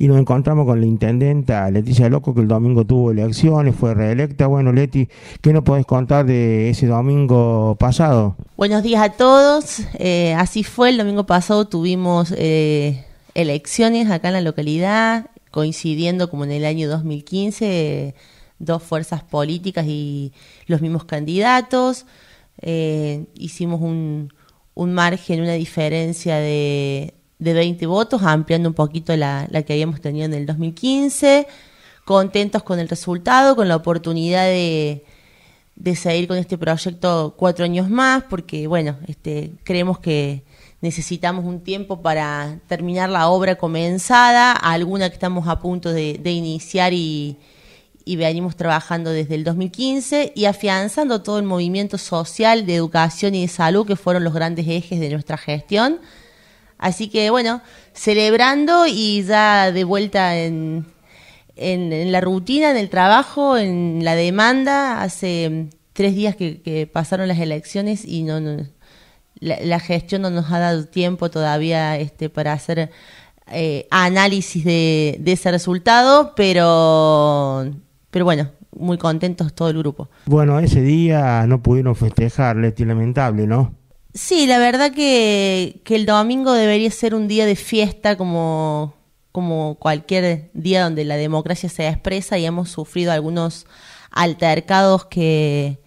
y nos encontramos con la intendenta Leticia Loco, que el domingo tuvo elecciones, fue reelecta. Bueno, Leti, ¿qué nos podés contar de ese domingo pasado? Buenos días a todos. Eh, así fue, el domingo pasado tuvimos eh, elecciones acá en la localidad, coincidiendo como en el año 2015, eh, dos fuerzas políticas y los mismos candidatos. hicimos un, un margen, una diferencia de, de 20 votos, ampliando un poquito la, que habíamos tenido en el 2015, contentos con el resultado, con la oportunidad de, seguir con este proyecto cuatro años más, porque bueno, este, creemos que necesitamos un tiempo para terminar la obra comenzada, alguna que estamos a punto de, iniciar y, y venimos trabajando desde el 2015 y afianzando todo el movimiento social de educación y de salud que fueron los grandes ejes de nuestra gestión. Así que bueno, celebrando y ya de vuelta en, la rutina, en el trabajo, en la demanda. Hace tres días que, pasaron las elecciones y no, la, gestión no nos ha dado tiempo todavía este, para hacer eh, análisis de, de ese resultado, pero, pero bueno, muy contentos todo el grupo. Bueno, ese día no pudieron festejar, lamentable, ¿no? Sí, la verdad que, el domingo debería ser un día de fiesta como, como cualquier día donde la democracia se expresa y hemos sufrido algunos altercados que,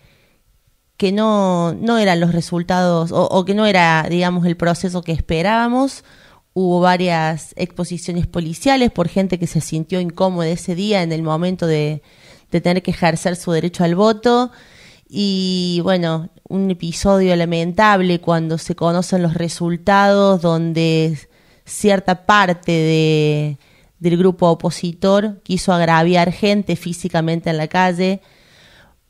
que no, no eran los resultados o, que no era, digamos, el proceso que esperábamos. Hubo varias exposiciones policiales por gente que se sintió incómoda ese día en el momento de tener que ejercer su derecho al voto y bueno, un episodio lamentable cuando se conocen los resultados donde cierta parte de, del grupo opositor quiso agraviar gente físicamente en la calle,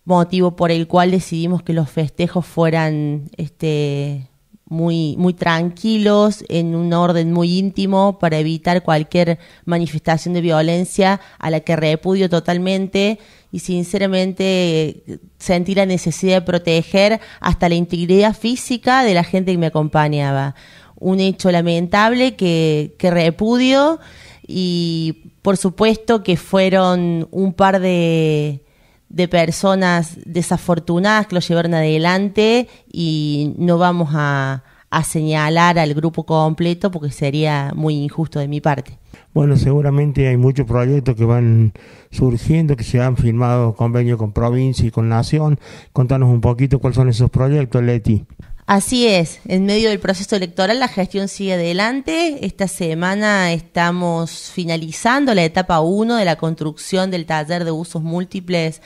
motivo por el cual decidimos que los festejos fueran este, muy, muy tranquilos, en un orden muy íntimo para evitar cualquier manifestación de violencia a la que repudio totalmente y sinceramente sentí la necesidad de proteger hasta la integridad física de la gente que me acompañaba. Un hecho lamentable que repudio y por supuesto que fueron un par de de personas desafortunadas que lo llevaron adelante y no vamos a, señalar al grupo completo porque sería muy injusto de mi parte. Bueno, seguramente hay muchos proyectos que van surgiendo, que se han firmado convenios con provincia y con nación. Contanos un poquito cuáles son esos proyectos, Leti. Así es, en medio del proceso electoral la gestión sigue adelante. Esta semana estamos finalizando la etapa 1 de la construcción del taller de usos múltiples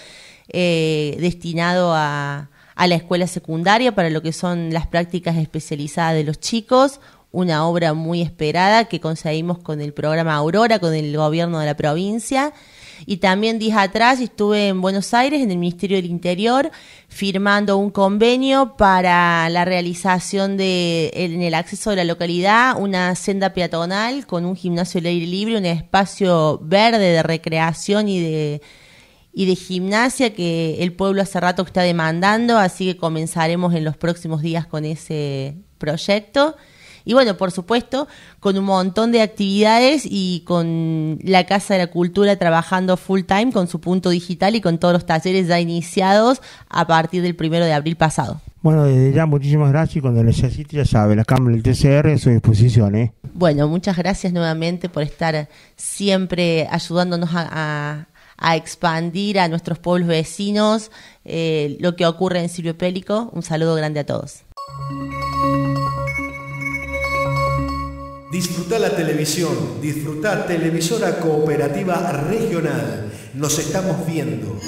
eh, destinado a la escuela secundaria para lo que son las prácticas especializadas de los chicos, una obra muy esperada que conseguimos con el programa Aurora, con el gobierno de la provincia. Y también días atrás estuve en Buenos Aires, en el Ministerio del Interior, firmando un convenio para la realización de, en el acceso de la localidad, una senda peatonal con un gimnasio al aire libre, un espacio verde de recreación y de gimnasia que el pueblo hace rato está demandando, así que comenzaremos en los próximos días con ese proyecto. Y bueno, por supuesto, con un montón de actividades y con la Casa de la Cultura trabajando full time con su punto digital y con todos los talleres ya iniciados a partir del primero de abril pasado. Bueno, desde ya muchísimas gracias y cuando necesite ya sabe, la Cámara del TCR a su disposición. ¿eh? Bueno, muchas gracias nuevamente por estar siempre ayudándonos a, expandir a nuestros pueblos vecinos eh, lo que ocurre en Silvio Pélico. Un saludo grande a todos. Disfruta la televisión, disfruta Televisora Cooperativa Regional. Nos estamos viendo.